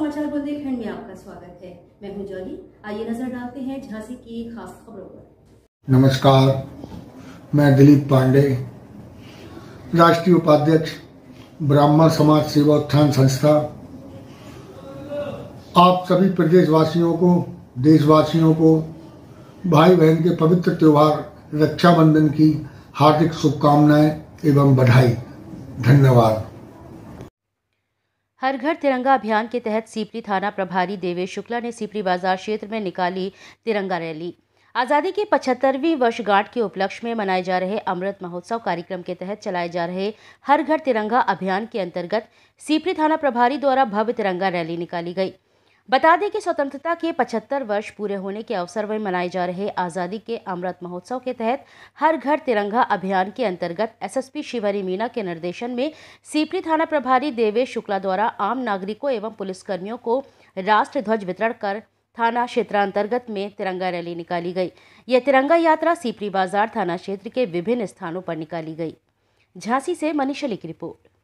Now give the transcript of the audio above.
समाचार बुंदेलखंड में आपका स्वागत है मैं हूं जॉली आइए नजर डालते हैं झांसी की खास खबरों पर नमस्कार मैं दिलीप पांडे राष्ट्रीय उपाध्यक्ष ब्राह्मण समाज सेवा उत्थान संस्था आप सभी प्रदेशवासियों को देशवासियों को भाई बहन के पवित्र त्योहार रक्षाबंधन की हार्दिक शुभकामनाएं एवं बधाई धन्यवाद हर घर तिरंगा अभियान के तहत सीपरी थाना प्रभारी देवेश शुक्ला ने सीपरी बाजार क्षेत्र में निकाली तिरंगा रैली आज़ादी की पचहत्तरवीं वर्षगांठ के उपलक्ष्य में मनाए जा रहे अमृत महोत्सव कार्यक्रम के तहत चलाए जा रहे हर घर तिरंगा अभियान के अंतर्गत सीपरी थाना प्रभारी द्वारा भव्य तिरंगा रैली निकाली गई बता दें कि स्वतंत्रता के 75 वर्ष पूरे होने के अवसर पर मनाए जा रहे आज़ादी के अमृत महोत्सव के तहत हर घर तिरंगा अभियान के अंतर्गत एसएसपी शिवरी मीना के निर्देशन में सीपरी थाना प्रभारी देवेश शुक्ला द्वारा आम नागरिकों एवं पुलिसकर्मियों को राष्ट्र ध्वज वितरण कर थाना क्षेत्रांतर्गत में तिरंगा रैली निकाली गई यह तिरंगा यात्रा सीपरी बाजार थाना क्षेत्र के विभिन्न स्थानों पर निकाली गई झांसी से मनीषली की रिपोर्ट